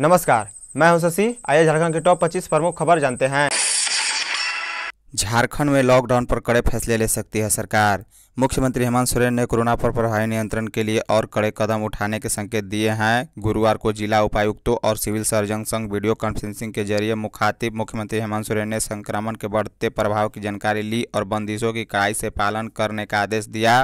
नमस्कार मैं हूं शशि आइए झारखंड के टॉप 25 प्रमुख खबर जानते हैं झारखंड में लॉकडाउन पर कड़े फैसले ले सकती है सरकार मुख्यमंत्री हेमंत सोरेन ने कोरोना पर प्रभावी नियंत्रण के लिए और कड़े कदम उठाने के संकेत दिए हैं गुरुवार को जिला उपायुक्तों और सिविल सर्जन संघ वीडियो कॉन्फ्रेंसिंग के जरिए मुखातिब मुख्यमंत्री हेमंत सोरेन ने संक्रमण के बढ़ते प्रभाव की जानकारी ली और बंदिशों की कड़ाई से पालन करने का आदेश दिया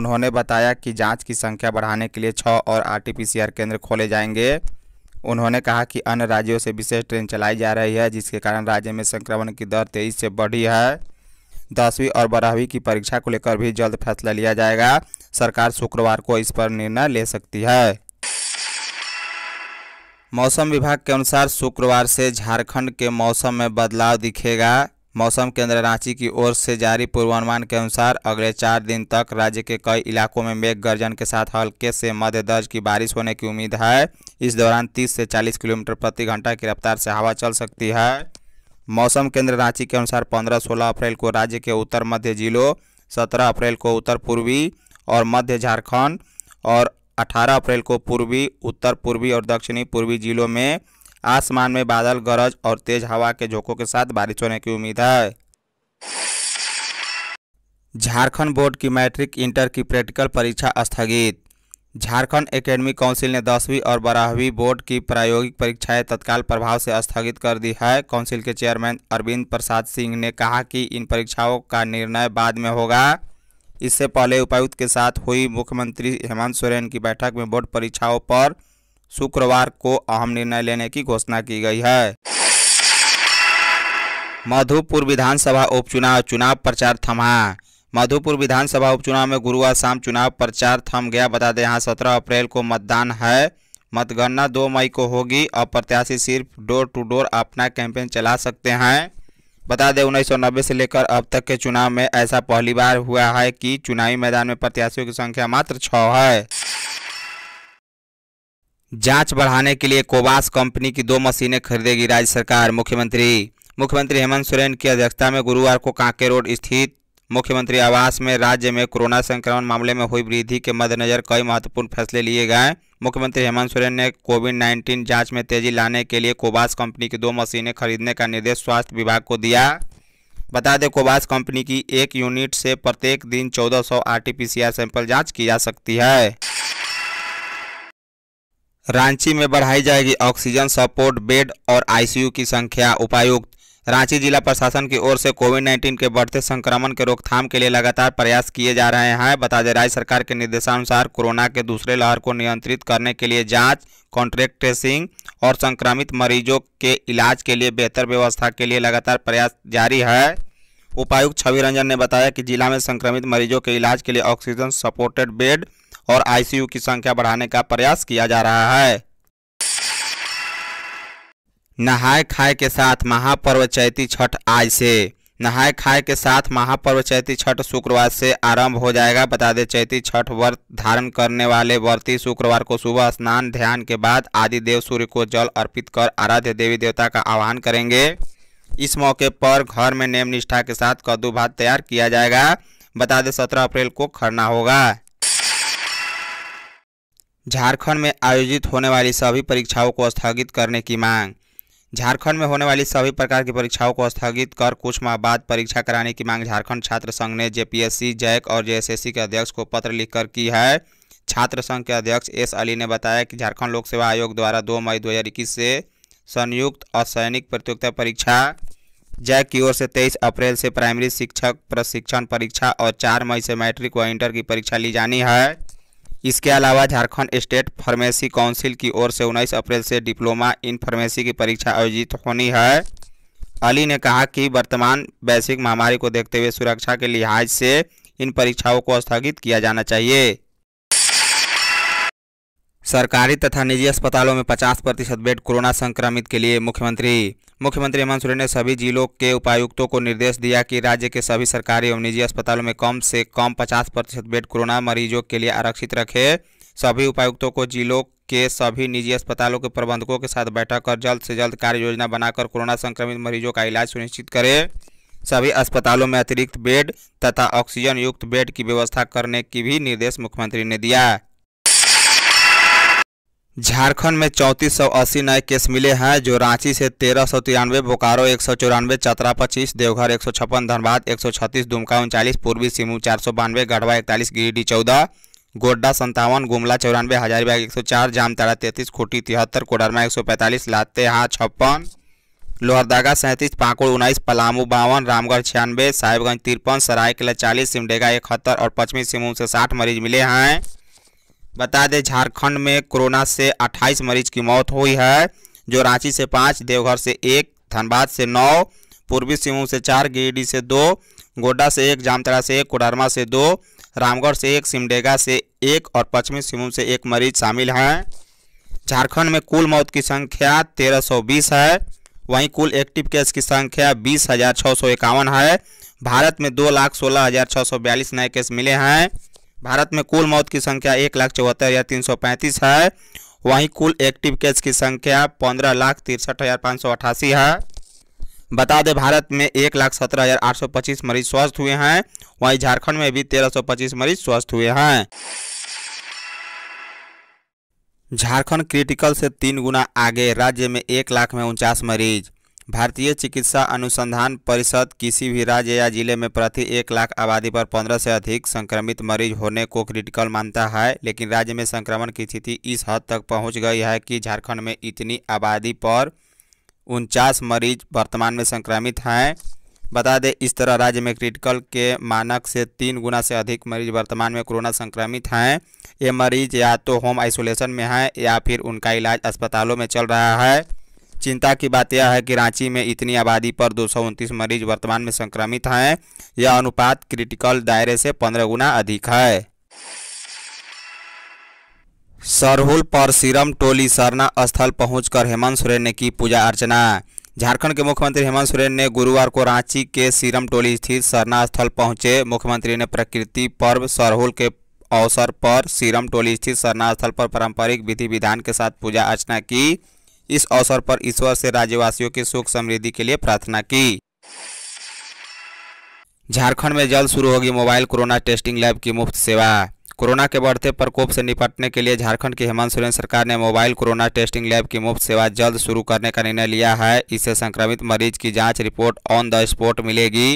उन्होंने बताया कि जांच की संख्या बढ़ाने के लिए छः और आरटीपीसीआर केंद्र खोले जाएंगे उन्होंने कहा कि अन्य राज्यों से विशेष ट्रेन चलाई जा रही है जिसके कारण राज्य में संक्रमण की दर तेईस से बढ़ी है दसवीं और बारहवीं की परीक्षा को लेकर भी जल्द फैसला लिया जाएगा सरकार शुक्रवार को इस पर निर्णय ले सकती है मौसम विभाग के अनुसार शुक्रवार से झारखंड के मौसम में बदलाव दिखेगा मौसम केंद्र रांची की ओर से जारी पूर्वानुमान के अनुसार अगले चार दिन तक राज्य के कई इलाकों में मेघ गर्जन के साथ हल्के से मध्य दर्ज की बारिश होने की उम्मीद है इस दौरान 30 से 40 किलोमीटर प्रति घंटा की रफ्तार से हवा चल सकती है मौसम केंद्र रांची के अनुसार 15-16 अप्रैल को राज्य के उत्तर मध्य जिलों सत्रह अप्रैल को उत्तर पूर्वी और मध्य झारखंड और अठारह अप्रैल को पूर्वी उत्तर पूर्वी और दक्षिणी पूर्वी जिलों में आसमान में बादल गरज और तेज हवा के झोंकों के साथ बारिश होने की उम्मीद है झारखंड बोर्ड की मैट्रिक इंटर की प्रैक्टिकल परीक्षा स्थगित झारखंड एकेडमी काउंसिल ने दसवीं और बारहवीं बोर्ड की प्रायोगिक परीक्षाएं तत्काल प्रभाव से स्थगित कर दी है काउंसिल के चेयरमैन अरविंद प्रसाद सिंह ने कहा कि इन परीक्षाओं का निर्णय बाद में होगा इससे पहले उपायुक्त के साथ हुई मुख्यमंत्री हेमंत सोरेन की बैठक में बोर्ड परीक्षाओं पर शुक्रवार को अहम निर्णय लेने की घोषणा की गई है मधुपुर विधानसभा उपचुनाव चुनाव प्रचार थमा मधुपुर विधानसभा उपचुनाव में गुरुवार शाम चुनाव प्रचार थम गया बता दें यहाँ सत्रह अप्रैल को मतदान है मतगणना दो मई को होगी और प्रत्याशी सिर्फ डोर टू डोर अपना कैंपेन चला सकते हैं बता दें उन्नीस से लेकर अब तक के चुनाव में ऐसा पहली बार हुआ है कि चुनावी मैदान में प्रत्याशियों की संख्या मात्र छः है जांच बढ़ाने के लिए कोबास कंपनी की दो मशीनें खरीदेगी राज्य सरकार मुख्यमंत्री मुख्यमंत्री हेमंत सोरेन की अध्यक्षता में गुरुवार को कांके रोड स्थित मुख्यमंत्री आवास में राज्य में कोरोना संक्रमण मामले में हुई वृद्धि के मद्देनजर कई महत्वपूर्ण फैसले लिए गए मुख्यमंत्री हेमंत सोरेन ने कोविड 19 जांच में तेजी लाने के लिए कोबास कंपनी की दो मशीनें खरीदने का निर्देश स्वास्थ्य विभाग को दिया बता दें कोबास कंपनी की एक यूनिट से प्रत्येक दिन 1400 आरटीपीसीआर सैंपल जांच की जा सकती है रांची में बढ़ाई जाएगी ऑक्सीजन सपोर्ट बेड और आईसीयू की संख्या उपायुक्त रांची जिला प्रशासन की ओर से कोविड 19 के बढ़ते संक्रमण के रोकथाम के लिए लगातार प्रयास किए जा रहे हैं बता दें राज्य सरकार के निर्देशानुसार कोरोना के दूसरे लहर को नियंत्रित करने के लिए जांच कॉन्ट्रैक्ट ट्रेसिंग और संक्रमित मरीजों के इलाज के लिए बेहतर व्यवस्था के लिए लगातार प्रयास जारी है उपायुक्त छवि रंजन ने बताया कि जिला में संक्रमित मरीजों के इलाज के लिए ऑक्सीजन सपोर्टेड बेड और आईसीयू की संख्या बढ़ाने का प्रयास किया जा रहा है नहाय खाए के साथ महापर्व चैती छठ आज से नहाय खाय के साथ महापर्व चैती छठ शुक्रवार से आरंभ हो जाएगा बता दें चैती छठ व्रत धारण करने वाले व्रती शुक्रवार को सुबह स्नान ध्यान के बाद आदि देव सूर्य को जल अर्पित कर आराध्य देवी देवता का आह्वान करेंगे इस मौके पर घर में नेम निष्ठा के साथ कद्दू भात तैयार किया जाएगा बता दें सत्रह अप्रैल को खरना होगा झारखंड में आयोजित होने वाली सभी परीक्षाओं को स्थगित करने की मांग झारखंड में होने वाली सभी प्रकार की परीक्षाओं को स्थगित कर कुछ माह बाद परीक्षा कराने की मांग झारखंड छात्र संघ ने जेपीएससी जैक और जेएसएससी के अध्यक्ष को पत्र लिखकर की है छात्र संघ के अध्यक्ष एस अली ने बताया कि झारखंड लोक सेवा आयोग द्वारा 2 मई 2021 से संयुक्त और सैनिक प्रतियोगिता परीक्षा जैक की ओर से तेईस अप्रैल से प्राइमरी शिक्षक प्रशिक्षण परीक्षा और चार मई से मैट्रिक व इंटर की परीक्षा ली जानी है इसके अलावा झारखंड स्टेट फार्मेसी काउंसिल की ओर से 19 अप्रैल से डिप्लोमा इन फार्मेसी की परीक्षा आयोजित होनी है अली ने कहा कि वर्तमान वैश्विक महामारी को देखते हुए सुरक्षा के लिहाज से इन परीक्षाओं को स्थगित किया जाना चाहिए सरकारी तथा निजी अस्पतालों में 50 प्रतिशत बेड कोरोना संक्रमित के लिए मुख्यमंत्री मुख्यमंत्री हेमंत सोरेन ने सभी जिलों के उपायुक्तों को निर्देश दिया कि राज्य के सभी सरकारी एवं निजी अस्पतालों में कम से कम पचास प्रतिशत बेड कोरोना मरीजों के लिए आरक्षित रखे सभी उपायुक्तों को जिलों के सभी निजी अस्पतालों के प्रबंधकों के साथ बैठक कर जल्द से जल्द कार्य योजना बनाकर कोरोना संक्रमित मरीजों का इलाज सुनिश्चित करें सभी अस्पतालों में अतिरिक्त बेड तथा ऑक्सीजन युक्त बेड की व्यवस्था करने की भी निर्देश मुख्यमंत्री ने दिया झारखंड में चौंतीस सौ अस्सी नए केस मिले हैं जो रांची से तेरह सौ तिरानवे बोकारो एक सौ चौरानवे चतरा पच्चीस देवघर एक सौ छप्पन धनबाद एक सौ छत्तीस दुमका उनचालीस पूर्वी सिंहू चार सौ बानवे गढ़वा इकतालीस गिरिडीह चौदह गोड्डा संतावन गुमला चौरानवे हजारीबाग एक सौ चार जामताड़ा तैंतीस खूटी तिहत्तर कोडरमा एक सौ पैंतालीस लातेहा छप्पन लोहरदागा सैंतीस पाकुड़ उन्नीस पलामू बावन रामगढ़ छियानवे साहिबगंज तिरपन सरायकला चालीस सिमडेगा इकहत्तर और पश्चिमी सिंहभूम से साठ मरीज मिले हैं बता दें झारखंड में कोरोना से 28 मरीज की मौत हुई है जो रांची से पाँच देवघर से एक धनबाद से नौ पूर्वी सिंहभूम से चार गिरिडीह से दो गोड्डा से एक जामतरा से एक कोडरमा से दो रामगढ़ से एक सिमडेगा से एक और पश्चिमी सिंहभूम से एक मरीज शामिल हैं झारखंड में कुल मौत की संख्या 1320 है वहीं कुल एक्टिव केस की संख्या बीस है भारत में दो लाख सोलह हज़ार छः सौ बयालीस नए केस मिले हैं भारत में कुल मौत की संख्या एक लाख चौहत्तर हज़ार तीन सौ पैंतीस है वहीं कुल एक्टिव केस की संख्या पंद्रह लाख तिरसठ हज़ार पाँच सौ अठासी है बता दें भारत में एक लाख सत्रह हज़ार आठ सौ पच्चीस मरीज स्वस्थ हुए हैं वहीं झारखंड में भी तेरह सौ पच्चीस मरीज स्वस्थ हुए हैं झारखंड क्रिटिकल से तीन गुना आगे राज्य में एक लाख में उनचास मरीज भारतीय चिकित्सा अनुसंधान परिषद किसी भी राज्य या जिले में प्रति एक लाख आबादी पर पंद्रह से अधिक संक्रमित मरीज होने को क्रिटिकल मानता है लेकिन राज्य में संक्रमण की स्थिति इस हद तक पहुंच गई है कि झारखंड में इतनी आबादी पर उनचास मरीज वर्तमान में संक्रमित हैं बता दें इस तरह राज्य में क्रिटिकल के मानक से तीन गुना से अधिक मरीज वर्तमान में कोरोना संक्रमित हैं ये मरीज या तो होम आइसोलेशन में हैं या फिर उनका इलाज अस्पतालों में चल रहा है चिंता की बात यह है कि रांची में इतनी आबादी पर दो मरीज वर्तमान में संक्रमित हैं यह अनुपात क्रिटिकल दायरे से पंद्रह गुना अधिक है सरहुल पर सीरम टोली सरना स्थल पहुंचकर हेमंत सोरेन ने की पूजा अर्चना झारखंड के मुख्यमंत्री हेमंत सोरेन ने गुरुवार को रांची के सीरम टोली स्थित सरना स्थल पहुंचे मुख्यमंत्री ने प्रकृति पर्व सरहुल के अवसर पर सीरम टोली स्थित सरना स्थल पर पारंपरिक विधि विधान के साथ पूजा अर्चना की इस अवसर पर ईश्वर से राज्यवासियों की सुख समृद्धि के लिए प्रार्थना की झारखंड में जल्द शुरू होगी मोबाइल कोरोना टेस्टिंग लैब की मुफ्त सेवा कोरोना के बढ़ते प्रकोप से निपटने के लिए झारखंड की हेमंत सोरेन सरकार ने मोबाइल कोरोना टेस्टिंग लैब की मुफ्त सेवा जल्द शुरू करने का निर्णय लिया है इससे संक्रमित मरीज की जांच रिपोर्ट ऑन द स्पॉट मिलेगी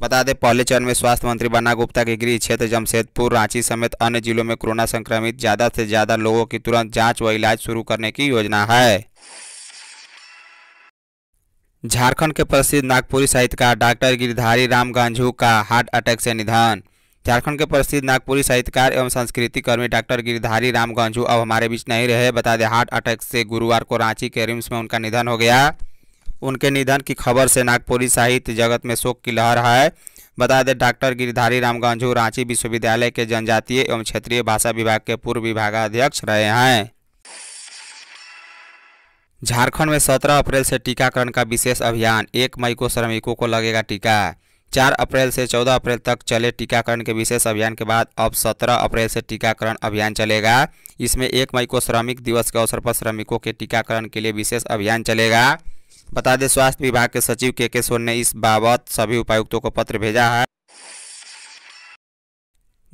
बता दें पहले चरण में स्वास्थ्य मंत्री बन्ना गुप्ता के गृह क्षेत्र जमशेदपुर रांची समेत अन्य जिलों में कोरोना संक्रमित ज़्यादा से ज़्यादा लोगों की तुरंत जांच व इलाज शुरू करने की योजना है झारखंड के प्रसिद्ध नागपुरी साहित्यकार डॉक्टर गिरधारी राम गांझू का हार्ट अटैक से निधन झारखंड के प्रसिद्ध नागपुरी साहित्यकार एवं संस्कृति कर्मी डॉक्टर गिरधारी राम गांझू अब हमारे बीच नहीं रहे बता दें हार्ट अटैक से गुरुवार को रांची के रिम्स में उनका निधन हो गया उनके निधन की खबर से नागपुरी साहित्य जगत में शोक की लहर है बता दें डॉक्टर गिरिधारी राम गंजू रांची विश्वविद्यालय के जनजातीय एवं क्षेत्रीय भाषा विभाग के पूर्व विभागाध्यक्ष रहे हैं झारखंड में 17 अप्रैल से टीकाकरण का विशेष अभियान एक मई को श्रमिकों को लगेगा टीका चार अप्रैल से चौदह अप्रैल तक चले टीकाकरण के विशेष अभियान के बाद अब सत्रह अप्रैल से टीकाकरण अभियान चलेगा इसमें एक मई को श्रमिक दिवस के अवसर पर श्रमिकों के टीकाकरण के लिए विशेष अभियान चलेगा बता दें स्वास्थ्य विभाग के सचिव के के सोन ने इस बाबत सभी उपायुक्तों को पत्र भेजा है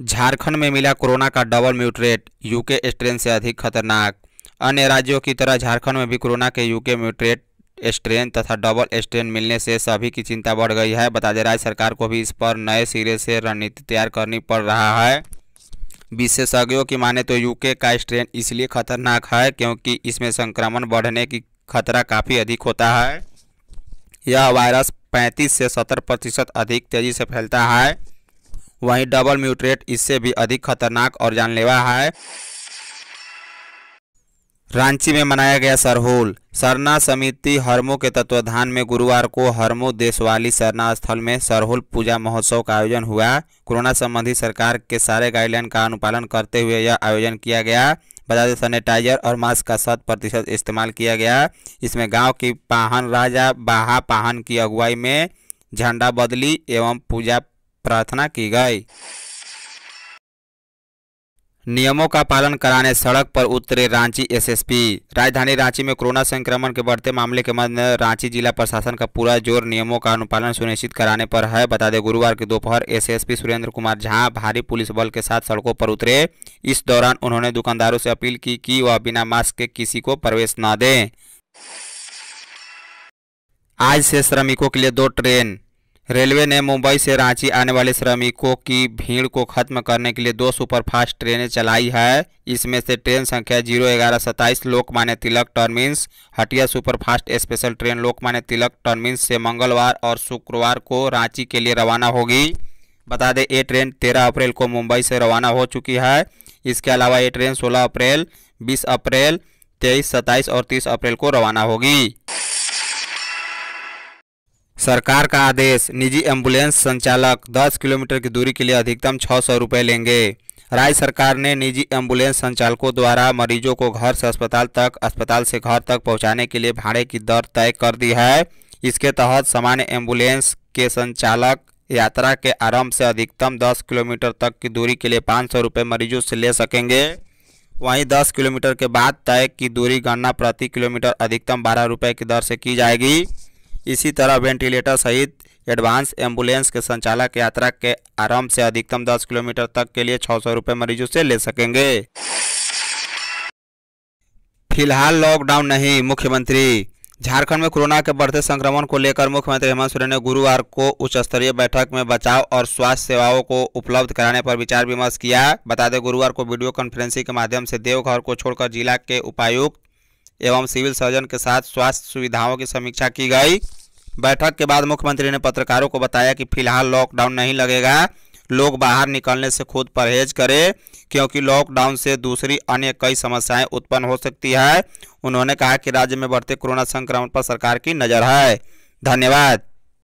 झारखंड में मिला कोरोना का डबल म्यूट्रेट यूके स्ट्रेन से अधिक खतरनाक अन्य राज्यों की तरह झारखंड में भी कोरोना के यूके म्यूट्रेट स्ट्रेन तथा डबल स्ट्रेन मिलने से सभी की चिंता बढ़ गई है बता दें राज्य सरकार को भी इस पर नए सिरे से रणनीति तैयार करनी पड़ रहा है विशेषज्ञों की माने तो यूके का स्ट्रेन इसलिए खतरनाक है क्योंकि इसमें संक्रमण बढ़ने की खतरा काफ़ी अधिक होता है यह वायरस 35 से 70 प्रतिशत अधिक तेजी से फैलता है वहीं डबल म्यूट्रेट इससे भी अधिक खतरनाक और जानलेवा है रांची में मनाया गया सरहुल सरना समिति हरमो के तत्वाधान में गुरुवार को हरमो देशवाली सरना स्थल में सरहुल पूजा महोत्सव का आयोजन हुआ कोरोना संबंधी सरकार के सारे गाइडलाइन का अनुपालन करते हुए यह आयोजन किया गया बता दें सैनिटाइजर और मास्क का शत प्रतिशत इस्तेमाल किया गया इसमें गांव की पाहन राजा बाहा पाहन की अगुवाई में झंडा बदली एवं पूजा प्रार्थना की गई नियमों का पालन कराने सड़क पर उतरे रांची एसएसपी राजधानी रांची में कोरोना संक्रमण के बढ़ते मामले के मद्देनजर रांची जिला प्रशासन का पूरा जोर नियमों का अनुपालन सुनिश्चित कराने पर है बता दें गुरुवार की दोपहर एसएसपी सुरेंद्र कुमार झा भारी पुलिस बल के साथ सड़कों पर उतरे इस दौरान उन्होंने दुकानदारों से अपील की कि वह बिना मास्क के किसी को प्रवेश न दें आज से श्रमिकों के लिए दो ट्रेन रेलवे ने मुंबई से रांची आने वाले श्रमिकों की भीड़ को खत्म करने के लिए दो सुपरफास्ट ट्रेनें चलाई है इसमें से ट्रेन संख्या जीरो ग्यारह सत्ताईस Lokmanya Tilak terminus Hatia superfast special train Lokmanya Tilak terminus से मंगलवार और शुक्रवार को रांची के लिए रवाना होगी बता दें ये ट्रेन तेरह अप्रैल को मुंबई से रवाना हो चुकी है इसके अलावा ये ट्रेन सोलह अप्रैल बीस अप्रैल तेईस सत्ताईस और तीस अप्रैल को रवाना होगी सरकार का आदेश निजी एम्बुलेंस संचालक 10 किलोमीटर की दूरी के लिए अधिकतम छः सौ रुपये लेंगे राज्य सरकार ने निजी एम्बुलेंस संचालकों द्वारा मरीजों को घर से अस्पताल तक अस्पताल से घर तक पहुंचाने के लिए भाड़े की दर तय कर दी है इसके तहत सामान्य एम्बुलेंस के संचालक यात्रा के आरंभ से अधिकतम दस किलोमीटर तक की दूरी के लिए पाँच सौ रुपये मरीजों से ले सकेंगे वहीं दस किलोमीटर के बाद तय की दूरी गणना प्रति किलोमीटर अधिकतम बारह रुपये की दर से की जाएगी इसी तरह वेंटिलेटर सहित एडवांस एम्बुलेंस के संचालक यात्रा के आरंभ से अधिकतम 10 किलोमीटर तक के लिए छः सौ मरीजों से ले सकेंगे फिलहाल लॉकडाउन नहीं मुख्यमंत्री झारखंड में कोरोना के बढ़ते संक्रमण को लेकर मुख्यमंत्री हेमंत सोरेन ने गुरुवार को उच्च स्तरीय बैठक में बचाव और स्वास्थ्य सेवाओं को उपलब्ध कराने पर विचार विमर्श किया बता दें गुरुवार को वीडियो कॉन्फ्रेंसिंग के माध्यम से देवघर को छोड़कर जिला के उपायुक्त एवं सिविल सर्जन के साथ स्वास्थ्य सुविधाओं की समीक्षा की गई बैठक के बाद मुख्यमंत्री ने पत्रकारों को बताया कि फिलहाल लॉकडाउन नहीं लगेगा लोग बाहर निकलने से खुद परहेज करें क्योंकि लॉकडाउन से दूसरी अन्य कई समस्याएं उत्पन्न हो सकती है उन्होंने कहा कि राज्य में बढ़ते कोरोना संक्रमण पर सरकार की नज़र है धन्यवाद